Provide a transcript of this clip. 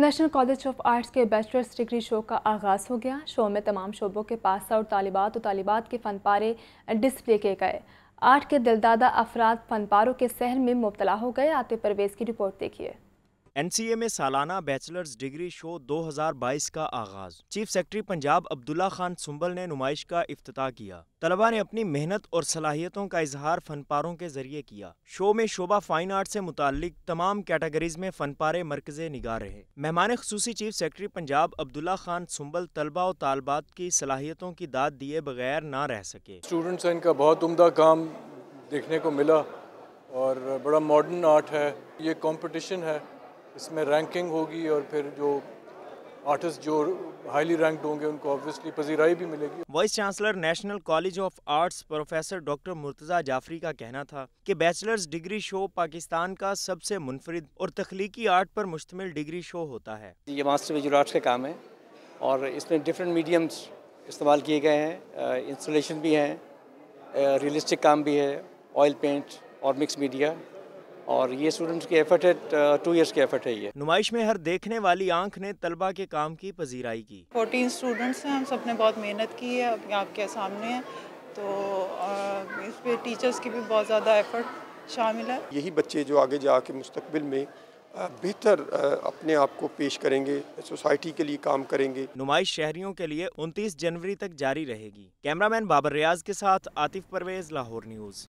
national College of Arts के bachelors degree show का आगाज़ हो गया शो में तमाम शोबों के पास और तालिबात और तालिबात के फन पारे डिस्प्ले किए गए आर्ट के दिलदादा अफराद फनपारों के सहल में मुबतला हो गए आते परवेज़ की रिपोर्ट देखिए एनसीए में सालाना बैचलर्स डिग्री शो 2022 का आगाज चीफ सेक्रेटरी पंजाब अब्दुल्ला खान सुम्बल ने नुमाइश का अफ्ताह किया तलबा ने अपनी मेहनत और सलाहियतों का इजहार फनपारों के जरिए किया शो में शोभा फाइन आर्ट से मुतल तमाम कैटेगरीज में फनपारे मरकज निगार रहे मेहमान खसूसी चीफ सेक्रेटरी पंजाब अब्दुल्ला खान सुम्बल तलबा और तालबात की सलाहियतों की दाद दिए बगैर ना रह सके स्टूडेंट्स इनका बहुत उमदा काम देखने को मिला और बड़ा मॉडर्न आर्ट है ये कंपटीशन है इसमें रैंकिंग होगी और फिर जो आर्टिस्ट जो हाईली रैंक्ड होंगे उनको ऑब्वियसली पजीराई भी मिलेगी vice chancellor National College of Arts professor doctor Murtaza Jafri का कहना था कि बैचलर्स डिग्री शो पाकिस्तान का सबसे मुनफरद और तख्लीकी आर्ट पर मुश्तमिल डिग्री शो होता है ये मास्टर विजुअल आर्ट्स का काम है और इसमें डिफरेंट मीडियम्स इस्तेमाल किए गए हैं इंस्टोलेशन भी हैं रियलिस्टिक काम भी है ऑयल पेंट और मिक्स मीडिया और ये स्टूडेंट्स की एफर्ट है टू इयर्स की एफर्ट है ये नुमाइश में हर देखने वाली आंख ने तलबा के काम की पजीराई की फोर्टीन स्टूडेंट्स हैं हम सब ने बहुत मेहनत की है अब आपके सामने है तो इस पर टीचर्स की भी बहुत ज़्यादा एफर्ट शामिल है यही बच्चे जो आगे जा के मुस्तबिल में बेहतर अपने आप को पेश करेंगे सोसाइटी के लिए काम करेंगे नुमाइश शहरियों के लिए 29 जनवरी तक जारी रहेगी कैमरामैन बाबर रियाज के साथ आतिफ परवेज लाहौर न्यूज़